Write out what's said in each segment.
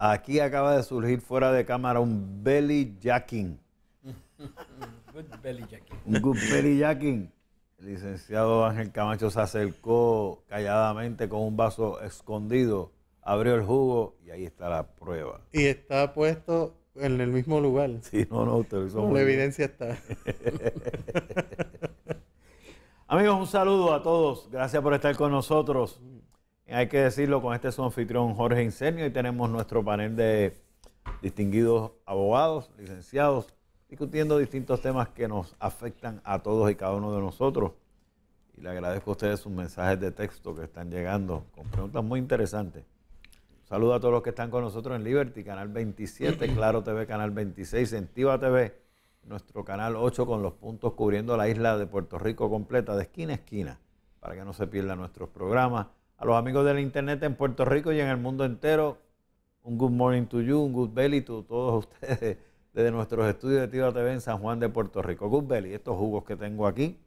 Aquí acaba de surgir fuera de cámara un belly jacking. belly jacking. Un good belly jacking. El licenciado Ángel Camacho se acercó calladamente con un vaso escondido, abrió el jugo y ahí está la prueba. Y está puesto en el mismo lugar. Sí, no, no, ustedes son. la evidencia está. Amigos, un saludo a todos. Gracias por estar con nosotros. Mm. Hay que decirlo, con este su anfitrión Jorge Incenio. y tenemos nuestro panel de distinguidos abogados, licenciados, discutiendo distintos temas que nos afectan a todos y cada uno de nosotros. Y le agradezco a ustedes sus mensajes de texto que están llegando con preguntas muy interesantes. Saludo a todos los que están con nosotros en Liberty, Canal 27, Claro TV, Canal 26, Sentiva TV, nuestro Canal 8 con los puntos cubriendo la isla de Puerto Rico completa, de esquina a esquina, para que no se pierdan nuestros programas. A los amigos del Internet en Puerto Rico y en el mundo entero, un good morning to you, un good belly to todos ustedes desde nuestros estudios de Tiva TV en San Juan de Puerto Rico. Good belly, estos jugos que tengo aquí,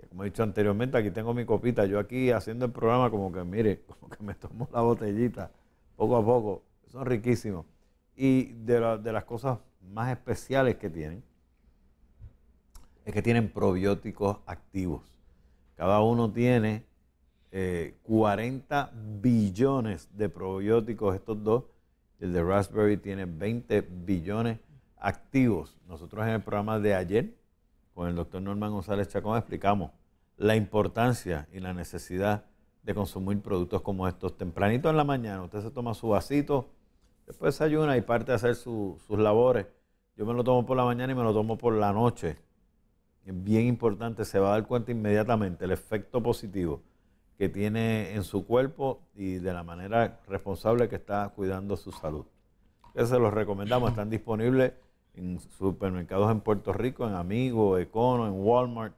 que como he dicho anteriormente, aquí tengo mi copita, yo aquí haciendo el programa como que, mire, como que me tomo la botellita poco a poco. Son riquísimos. Y de, las cosas más especiales que tienen es que tienen probióticos activos. Cada uno tiene 40 eh, billones de probióticos, estos dos. El de Raspberry tiene 20 billones activos. Nosotros en el programa de ayer, con el doctor Norman González Chacón, explicamos la importancia y la necesidad de consumir productos como estos. Tempranito en la mañana, usted se toma su vasito, después desayuna y parte a hacer sus labores. Yo me lo tomo por la mañana y me lo tomo por la noche. Es bien importante, se va a dar cuenta inmediatamente el efecto positivo que tiene en su cuerpo y de la manera responsable que está cuidando su salud. Ustedes se los recomendamos, están disponibles en supermercados en Puerto Rico, en Amigo, Econo, en Walmart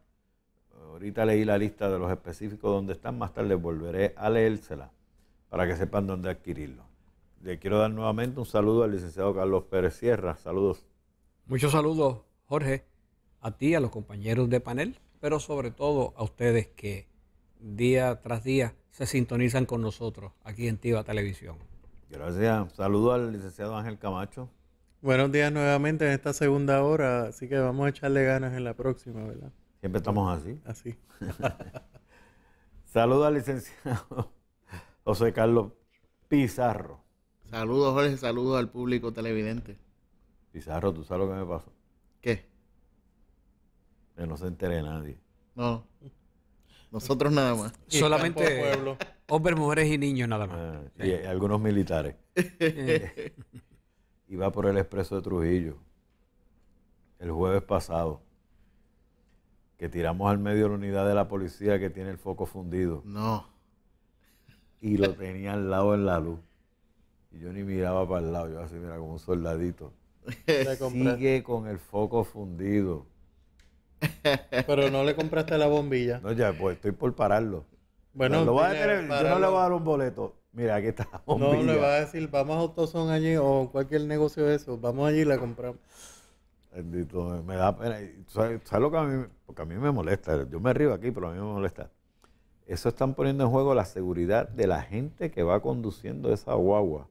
Ahorita leí la lista de los específicos donde están, más tarde volveré a leérsela para que sepan dónde adquirirlo. Le quiero dar nuevamente un saludo al licenciado Carlos Pérez Sierra. Saludos. Muchos saludos, Jorge, a ti, a los compañeros de panel, pero sobre todo a ustedes que día tras día se sintonizan con nosotros aquí en Tiva Televisión. Gracias. Saludo al licenciado Ángel Camacho. Buenos días nuevamente en esta segunda hora, así que vamos a echarle ganas en la próxima, ¿verdad? Siempre estamos así. Así. Saludos al licenciado José Carlos Pizarro. Saludos, Jorge. Saludos al público televidente. Pizarro, ¿tú sabes lo que me pasó? ¿Qué? Que no se entere nadie. No. Nosotros nada más. Solamente hombres, mujeres y niños nada más. Ah, y eh, algunos militares. Iba por el expreso de Trujillo el jueves pasado que tiramos al medio de la unidad de la policía que tiene el foco fundido. No. Y lo tenía al lado en la luz. Y yo ni miraba para el lado, yo así, mira, como un soldadito. Sigue con el foco fundido. Pero no le compraste la bombilla. No, ya, pues estoy por pararlo. Bueno, lo voy a yo no le voy a dar un boleto. Mira, aquí está No, le va a decir, vamos a Autoson allí o cualquier negocio de eso, vamos allí y la compramos me da pena. ¿Sabes, lo que a mí, porque a mí me molesta? Yo me río aquí, pero a mí me molesta. Eso están poniendo en juego la seguridad de la gente que va conduciendo esa guagua.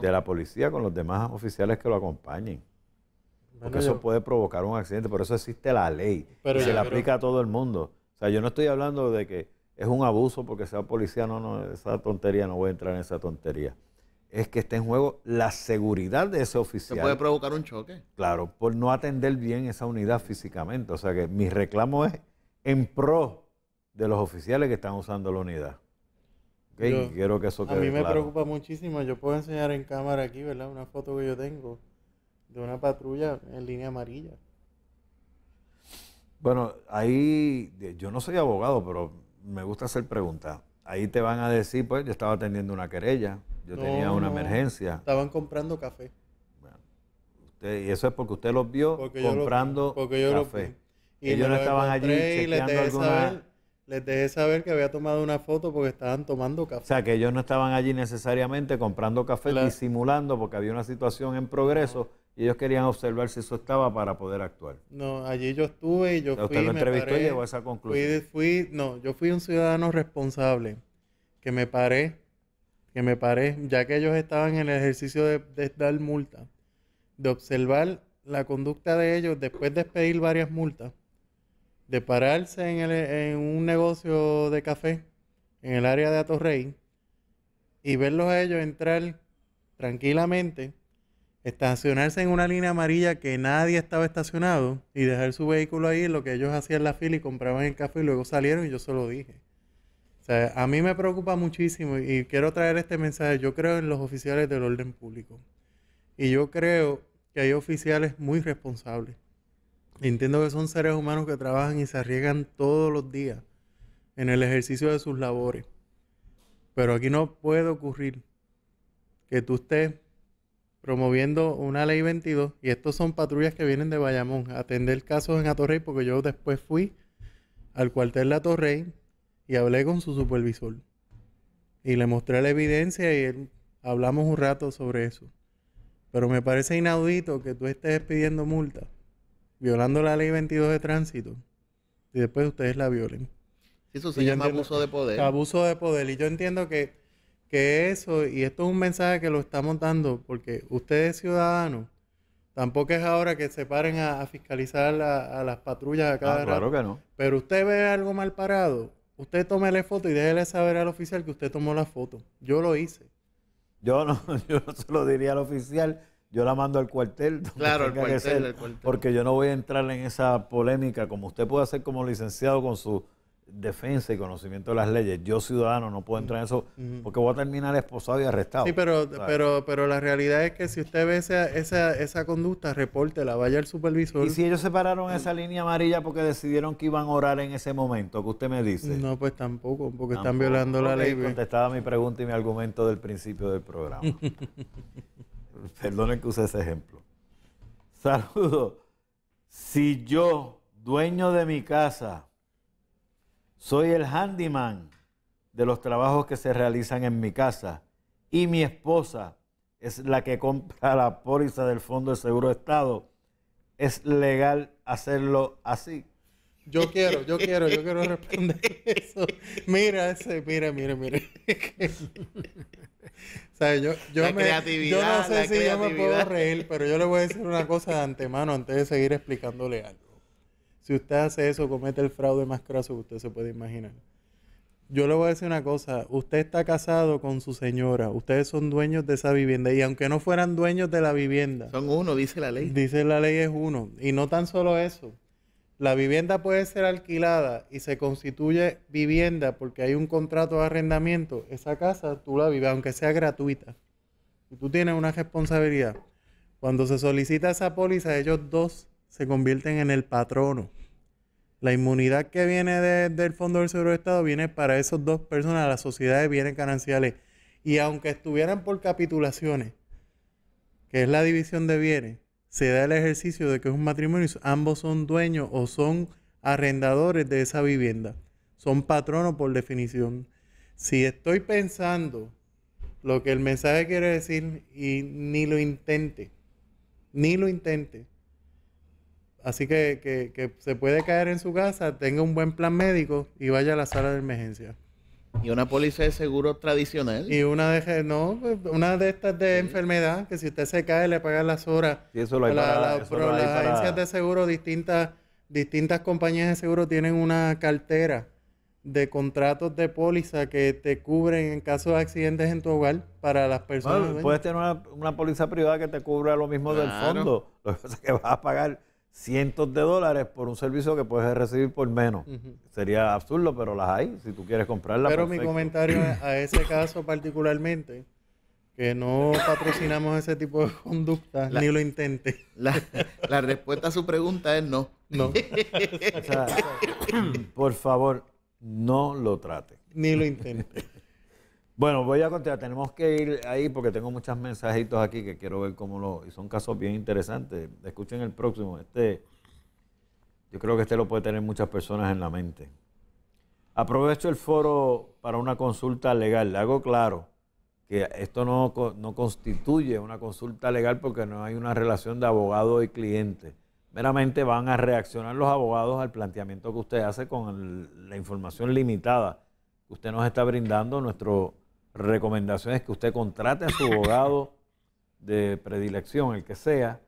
De la policía con los demás oficiales que lo acompañen. porque eso puede provocar un accidente. Por eso existe la ley. y se la aplica a todo el mundo. O sea, yo no estoy hablando de que es un abuso porque sea policía. No, no, esa tontería no voy a entrar en esa tontería es que está en juego la seguridad de ese oficial. Se puede provocar un choque. Claro, por no atender bien esa unidad físicamente. O sea que mi reclamo es en pro de los oficiales que están usando la unidad. ¿Okay? quiero que eso quede A mí me preocupa muchísimo. Yo puedo enseñar en cámara aquí, ¿verdad? Una foto que yo tengo de una patrulla en línea amarilla. Bueno, ahí yo no soy abogado, pero me gusta hacer preguntas. Ahí te van a decir, pues, yo estaba atendiendo una querella yo tenía una emergencia. Estaban comprando café. y eso es porque usted los vio comprando yo café. y Ellos no estaban allí y les dejé, saber, les dejé saber que había tomado una foto porque estaban tomando café. O sea, que ellos no estaban allí necesariamente comprando café, disimulando, porque había una situación en progreso y ellos querían observar si eso estaba para poder actuar. No, allí yo estuve y yo fui. Usted lo entrevistó y llegó a esa conclusión. no, yo fui un ciudadano responsable que me paré que me paré, ya que ellos estaban en el ejercicio de, dar multa, de observar la conducta de ellos después de pedir varias multas, de pararse en, un negocio de café en el área de Atorrey y verlos a ellos entrar tranquilamente, estacionarse en una línea amarilla que nadie estaba estacionado y dejar su vehículo ahí, lo que ellos hacían la fila y compraban el café y luego salieron y yo solo dije a mí me preocupa muchísimo y quiero traer este mensaje. Yo creo en los oficiales del orden público. Y yo creo que hay oficiales muy responsables. Entiendo que son seres humanos que trabajan y se arriesgan todos los días en el ejercicio de sus labores. Pero aquí no puede ocurrir que tú estés promoviendo una ley 22 y estos son patrullas que vienen de Bayamón a atender casos en Atorrey porque yo después fui al cuartel de Atorrey y hablé con su supervisor. Y le mostré la evidencia y él, hablamos un rato sobre eso. Pero me parece inaudito que tú estés pidiendo multa, violando la ley 22 de tránsito, y después ustedes la violen. Eso se llama abuso de poder. Abuso de poder. Y yo entiendo que, eso, y esto es un mensaje que lo estamos dando, porque ustedes ciudadanos, Tampoco es ahora que se paren a, fiscalizar a las patrullas a cada ah, Claro que no. Pero usted ve algo mal parado, Usted tome la foto y déjele saber al oficial que usted tomó la foto. Yo lo hice. Yo no, yo no se lo diría al oficial, yo la mando al cuartel. Claro, al cuartel, cuartel, Porque yo no voy a entrar en esa polémica, como usted puede hacer como licenciado con su defensa y conocimiento de las leyes. Yo, ciudadano, no puedo entrar en eso porque voy a terminar esposado y arrestado. Sí, pero, pero, pero la realidad es que si usted ve esa, esa, esa conducta, repórtela, vaya al supervisor. ¿Y si ellos separaron esa línea amarilla porque decidieron que iban a orar en ese momento? que usted me dice? No, pues tampoco, porque están violando la ley. Pues. Contestaba mi pregunta y mi argumento del principio del programa. Perdonen que use ese ejemplo. Saludo. Si yo, dueño de mi casa, soy el handyman de los trabajos que se realizan en mi casa y mi esposa es la que compra la póliza del Fondo de Seguro Estado. Es legal hacerlo así. Yo quiero, yo quiero, yo quiero responder eso. Mira ese, mira, mira, mira. yo, yo no sé si ya me puedo reír, pero yo le voy a decir una cosa de antemano antes de seguir explicándole algo. Si usted hace eso, comete el fraude más craso que usted se puede imaginar. Yo le voy a decir una cosa, usted está casado con su señora, ustedes son dueños de esa vivienda y aunque no fueran dueños de la vivienda. Son uno, dice la ley. Dice la ley es uno. Y no tan solo eso, la vivienda puede ser alquilada y se constituye vivienda porque hay un contrato de arrendamiento. Esa casa tú la vives, aunque sea gratuita. tú tienes una responsabilidad. Cuando se solicita esa póliza, ellos dos se convierten en el patrono. La inmunidad que viene del Fondo del Seguro de Estado viene para esas dos personas, las sociedades bienes gananciales. Y aunque estuvieran por capitulaciones, que es la división de bienes, se da el ejercicio de que es un matrimonio, ambos son dueños o son arrendadores de esa vivienda. Son patronos por definición. Si estoy pensando lo que el mensaje quiere decir y ni lo intente, ni lo intente, Así que, que, que, se puede caer en su casa, tenga un buen plan médico y vaya a la sala de emergencia. Y una póliza de seguro tradicional. Y una de no, una de estas de enfermedad, que si usted se cae le pagan las horas. Sí, eso lo hay para, las agencias de seguro, distintas, distintas compañías de seguro tienen una cartera de contratos de póliza que te cubren en caso de accidentes en tu hogar para las personas. Bueno, puedes tener una, póliza privada que te cubra lo mismo del fondo. Lo que pasa que vas a pagar cientos de dólares por un servicio que puedes recibir por menos. Sería absurdo, pero las hay si tú quieres comprarlas. Pero mi comentario a ese caso particularmente, que no patrocinamos ese tipo de conductas, ni lo intente. La, respuesta a su pregunta es no. No. por favor, no lo trate. Ni lo intente. Bueno, voy a continuar. Tenemos que ir ahí porque tengo muchos mensajitos aquí que quiero ver cómo lo. Y son casos bien interesantes. Escuchen el próximo. Este, yo creo que este lo puede tener muchas personas en la mente. Aprovecho el foro para una consulta legal. Le hago claro que esto no, constituye una consulta legal porque no hay una relación de abogado y cliente. Meramente van a reaccionar los abogados al planteamiento que usted hace con la información limitada que usted nos está brindando. Nuestro recomendación es que usted contrate a su abogado de predilección, el que sea,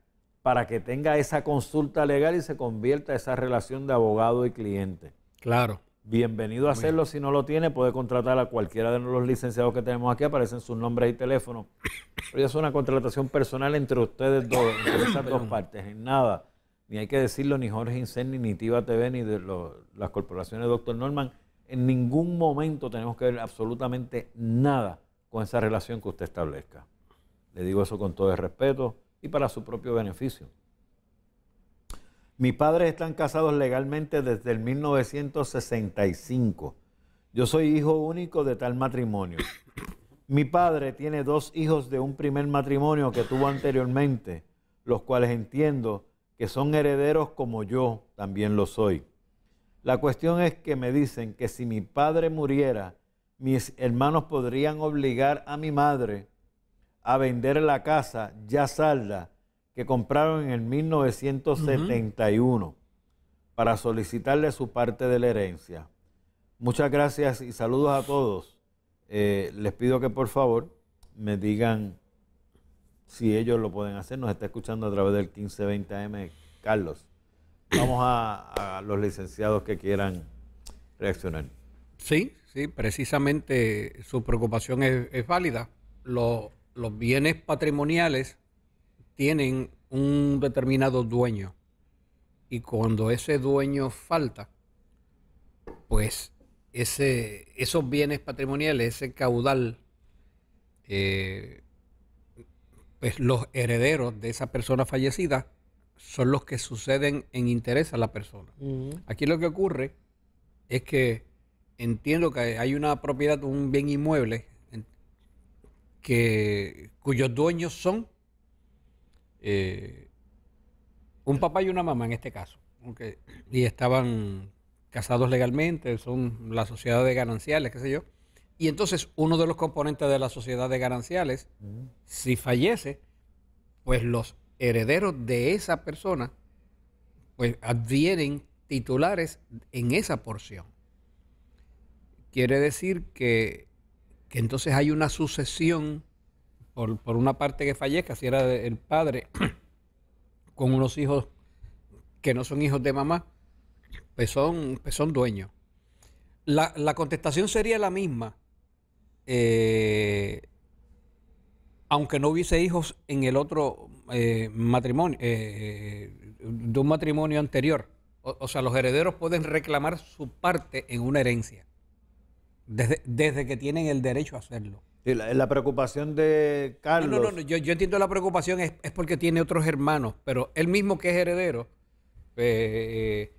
para que tenga esa consulta legal y se convierta esa relación de abogado y cliente. Claro. Bienvenido a hacerlo. Si no lo tiene, puede contratar a cualquiera de los licenciados que tenemos aquí. Aparecen sus nombres y teléfonos. Pero ya es una contratación personal entre ustedes dos, entre esas dos partes. En nada, ni hay que decirlo, ni Jorge Incendi, ni Tiva TV, ni de las corporaciones Dr. Norman. En ningún momento tenemos que ver absolutamente nada con esa relación que usted establezca. Le digo eso con todo el respeto y para su propio beneficio. Mis padres están casados legalmente desde el 1965. Yo soy hijo único de tal matrimonio. Mi padre tiene dos hijos de un primer matrimonio que tuvo anteriormente, los cuales entiendo que son herederos como yo también lo soy. La cuestión es que me dicen que si mi padre muriera, mis hermanos podrían obligar a mi madre a vender la casa ya salda que compraron en el 1971 para solicitarle su parte de la herencia. Muchas gracias y saludos a todos. Eh, les pido que por favor me digan si ellos lo pueden hacer. Nos está escuchando a través del 1520 m Carlos. Vamos a, los licenciados que quieran reaccionar. Sí, sí, precisamente su preocupación es, válida. Los, bienes patrimoniales tienen un determinado dueño y cuando ese dueño falta, pues esos bienes patrimoniales, ese caudal, eh, pues los herederos de esa persona fallecida son los que suceden en interés a la persona. Aquí lo que ocurre es que entiendo que hay una propiedad, un bien inmueble, que, cuyos dueños son eh, un papá y una mamá en este caso. Y estaban casados legalmente, son la sociedad de gananciales, qué sé yo. Y entonces uno de los componentes de la sociedad de gananciales, si fallece, pues los herederos de esa persona, pues advienen titulares en esa porción. Quiere decir que, entonces hay una sucesión por, una parte que fallezca, si era el padre, con unos hijos que no son hijos de mamá, pues son, pues son dueños. La, contestación sería la misma, eh, aunque no hubiese hijos en el otro eh, matrimonio, eh, de un matrimonio anterior. O, sea, los herederos pueden reclamar su parte en una herencia, desde, desde que tienen el derecho a hacerlo. la, preocupación de Carlos. No, no, yo, entiendo la preocupación es, porque tiene otros hermanos, pero él mismo que es heredero, eh,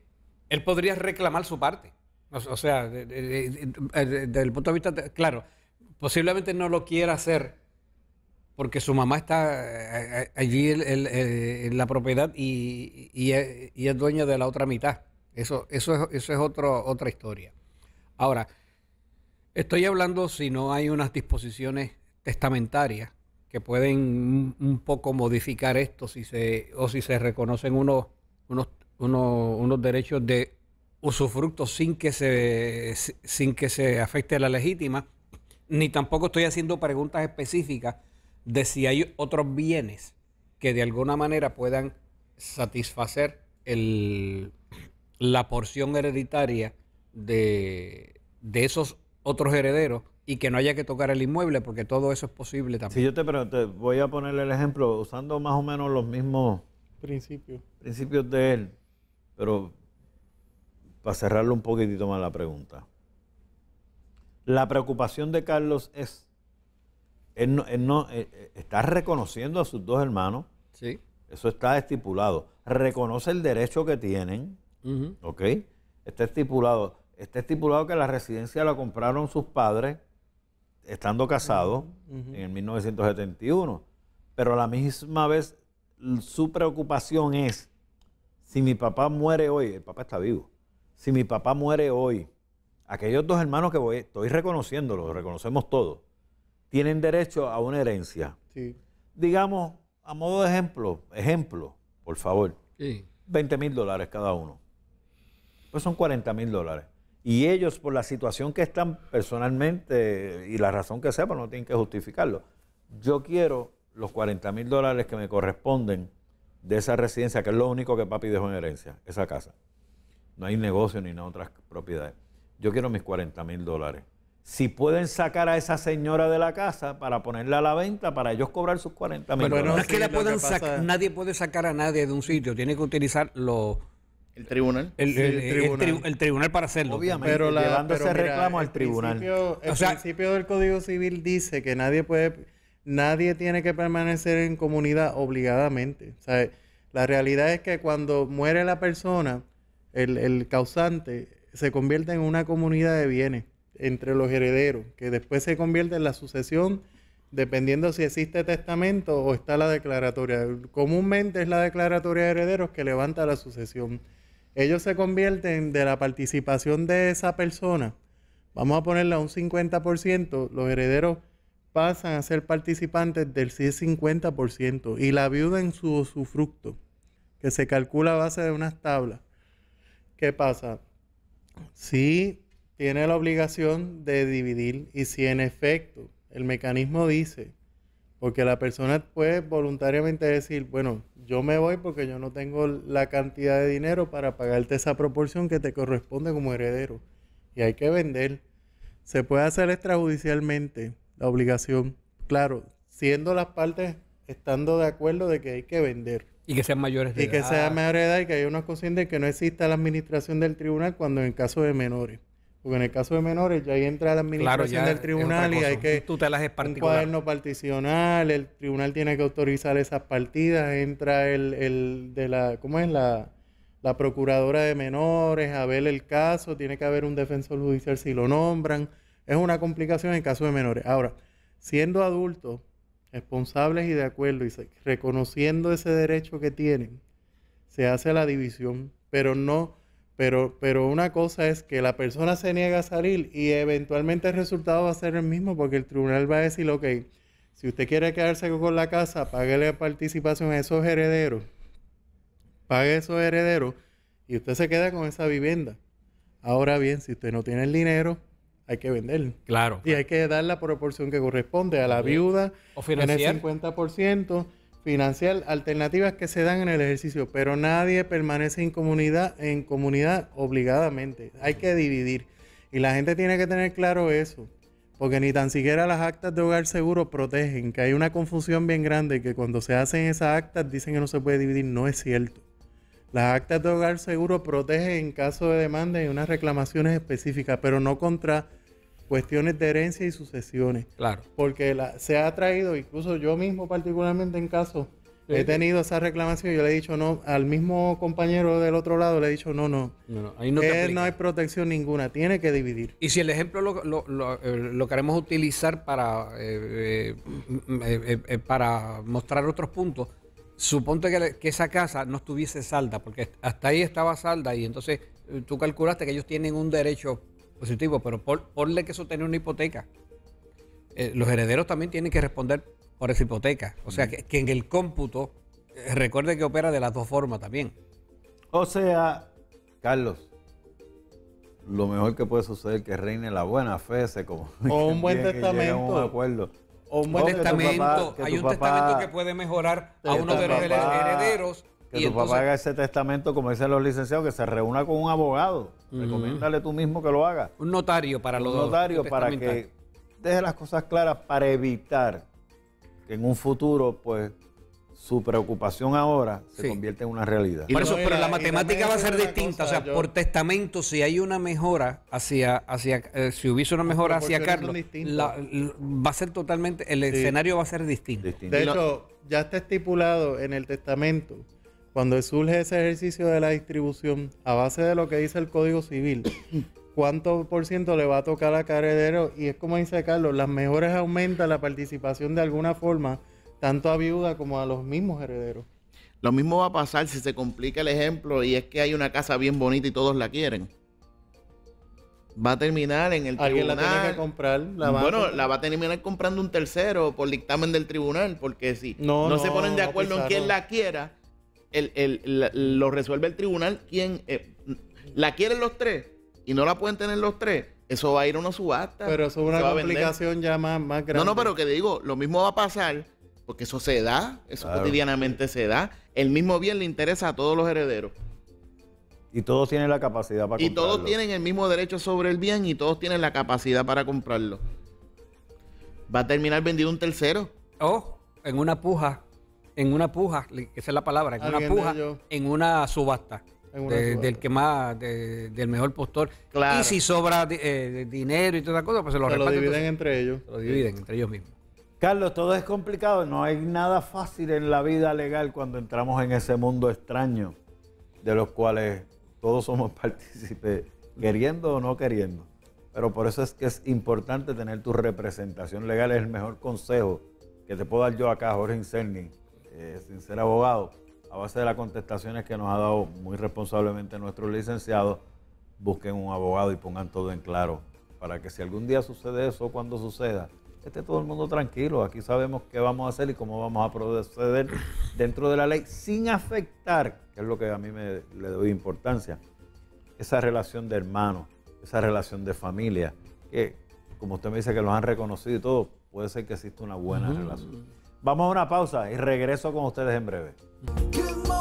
él podría reclamar su parte. O, sea, desde el punto de vista, claro, posiblemente no lo quiera hacer porque su mamá está eh, eh, allí eh, en la propiedad y, es dueña de la otra mitad. Eso, eso es, eso es otra otra historia. Ahora, estoy hablando si no hay unas disposiciones testamentarias que pueden un poco modificar esto si se, o si se reconocen unos, unos, unos, derechos de usufructo sin que, se, sin que se afecte a la legítima, ni tampoco estoy haciendo preguntas específicas de si hay otros bienes que de alguna manera puedan satisfacer el, la porción hereditaria de, esos otros herederos y que no haya que tocar el inmueble, porque todo eso es posible también. Si yo te, pero voy a ponerle el ejemplo, usando más o menos los mismos principios, principios de él, pero para cerrarlo un poquitito más la pregunta. La preocupación de Carlos es él no, eh, eh, está reconociendo a sus dos hermanos. Sí. Eso está estipulado. Reconoce el derecho que tienen. Está estipulado. Está estipulado que la residencia la compraron sus padres estando casados en 1971. Pero a la misma vez su preocupación es, si mi papá muere hoy, el papá está vivo, si mi papá muere hoy, aquellos dos hermanos que voy, estoy reconociéndolos, reconocemos todos, tienen derecho a una herencia. Digamos, a modo de ejemplo, ejemplo, por favor, sí. 20 mil dólares cada uno. Pues son 40 mil dólares. Y ellos, por la situación que están personalmente y la razón que pues no tienen que justificarlo. Yo quiero los 40 mil dólares que me corresponden de esa residencia, que es lo único que papi dejó en herencia, esa casa. No hay negocio ni otras propiedades. Yo quiero mis 40 mil dólares si pueden sacar a esa señora de la casa para ponerla a la venta para ellos cobrar sus 40 mil. Pero no es que la puedan sacar, nadie puede sacar a nadie de un sitio, tiene que utilizar los el tribunal. El, tribunal. para hacerlo. pero la, llevando ese reclamo al tribunal. el principio del Código Civil dice que nadie puede, nadie tiene que permanecer en comunidad obligadamente. la realidad es que cuando muere la persona, el, causante se convierte en una comunidad de bienes entre los herederos, que después se convierte en la sucesión dependiendo si existe testamento o está la declaratoria. Comúnmente es la declaratoria de herederos que levanta la sucesión. Ellos se convierten de la participación de esa persona, vamos a ponerle a un 50%, los herederos pasan a ser participantes del 50% y la viuda en su usufructo, que se calcula a base de unas tablas. ¿Qué pasa? Si tiene la obligación de dividir y si en efecto el mecanismo dice, porque la persona puede voluntariamente decir, bueno, yo me voy porque yo no tengo la cantidad de dinero para pagarte esa proporción que te corresponde como heredero y hay que vender. Se puede hacer extrajudicialmente la obligación, claro, siendo las partes estando de acuerdo de que hay que vender. Y que sean mayores de edad. Y que sea mayor de edad y que haya una consciente que no exista la administración del tribunal cuando en caso de menores. Porque en el caso de menores ya ahí entra la administración del tribunal y hay que... las es un cuaderno particional, el tribunal tiene que autorizar esas partidas, entra el, de la... ¿Cómo es? La, procuradora de menores a ver el caso, tiene que haber un defensor judicial si lo nombran. Es una complicación en el caso de menores. Ahora, siendo adultos, responsables y de acuerdo, y reconociendo ese derecho que tienen, se hace la división, pero no pero, pero una cosa es que la persona se niega a salir y eventualmente el resultado va a ser el mismo porque el tribunal va a decir, ok, si usted quiere quedarse con la casa, pague la participación a esos herederos, pague esos herederos y usted se queda con esa vivienda. Ahora bien, si usted no tiene el dinero, hay que venderlo. Claro. Y hay que dar la proporción que corresponde a la viuda, o en el 50% financiar alternativas que se dan en el ejercicio, pero nadie permanece en comunidad, obligadamente. Hay que dividir. Y la gente tiene que tener claro eso, porque ni tan siquiera las actas de hogar seguro protegen, que hay una confusión bien grande que cuando se hacen esas actas dicen que no se puede dividir, no es cierto. Las actas de hogar seguro protegen en caso de demanda y unas reclamaciones específicas, pero no contra cuestiones de herencia y sucesiones. Claro. Porque se ha traído, incluso yo mismo particularmente en caso, he tenido esa reclamación y yo le he dicho no, al mismo compañero del otro lado le he dicho no, no. No, no, ahí no, hay protección ninguna, tiene que dividir. Y si el ejemplo lo, lo, lo, eh, queremos utilizar para, eh, eh, para mostrar otros puntos, suponte que, esa casa no estuviese salda, porque hasta ahí estaba salda y entonces tú calculaste que ellos tienen un derecho positivo, pero por, ponle que eso tenía una hipoteca. Eh, los herederos también tienen que responder por esa hipoteca. O sea, que, en el cómputo, eh, recuerde que opera de las dos formas también. O sea, Carlos, lo mejor que puede suceder es que reine la buena fe, se como o un buen testamento, o un buen testamento, hay un testamento que puede mejorar a uno de los herederos que tu papá haga ese testamento, como dicen los licenciados, que se reúna con un abogado. Recomiéndale tú mismo que lo haga. Un notario para los Un notario para que deje las cosas claras para evitar que en un futuro, pues, su preocupación ahora se convierta en una realidad. pero la, matemática va a ser distinta. o sea, por testamento, si hay una mejora hacia, hacia eh, si hubiese una mejora hacia Carlos, va a ser totalmente, el escenario va a ser distinto. De hecho, ya está estipulado en el testamento cuando surge ese ejercicio de la distribución, a base de lo que dice el Código Civil, cuánto por ciento le va a tocar a cada heredero. Y es como dice Carlos, las mejores aumentan la participación de alguna forma, tanto a viuda como a los mismos herederos. Lo mismo va a pasar si se complica el ejemplo y es que hay una casa bien bonita y todos la quieren. Va a terminar en el ¿Alguien la tiene que comprar. bueno, la va a terminar comprando un tercero por dictamen del tribunal, porque si no, se ponen de acuerdo en quién la quiera, el, lo resuelve el tribunal quien eh, la quieren los tres y no la pueden tener los tres. Eso va a ir a una subasta. Pero eso es una complicación ya más, más grande. No, no, pero que digo, lo mismo va a pasar porque eso se da, eso cotidianamente se da. El mismo bien le interesa a todos los herederos. Y todos tienen la capacidad para y comprarlo. Y todos tienen el mismo derecho sobre el bien y todos tienen la capacidad para comprarlo. Va a terminar vendido un tercero. Oh, en una puja en una puja, esa es la palabra, en una puja, en una subasta. del que más, del mejor postor. Y si sobra eh, dinero y toda las cosas, pues se lo, lo dividen entre ellos. Se lo dividen entre ellos mismos. Carlos, todo es complicado, no hay nada fácil en la vida legal cuando entramos en ese mundo extraño de los cuales todos somos partícipes, queriendo o no queriendo. Pero por eso es que es importante tener tu representación legal, es el mejor consejo que te puedo dar yo acá, Jorge Incerni, eh, sin ser abogado, a base de las contestaciones que nos ha dado muy responsablemente nuestro licenciado, busquen un abogado y pongan todo en claro, para que si algún día sucede eso, cuando suceda, esté todo el mundo tranquilo, aquí sabemos qué vamos a hacer y cómo vamos a proceder dentro de la ley, sin afectar, que es lo que a mí me, le doy importancia, esa relación de hermano, esa relación de familia, que como usted me dice que los han reconocido y todo, puede ser que exista una buena relación. Vamos a una pausa y regreso con ustedes en breve.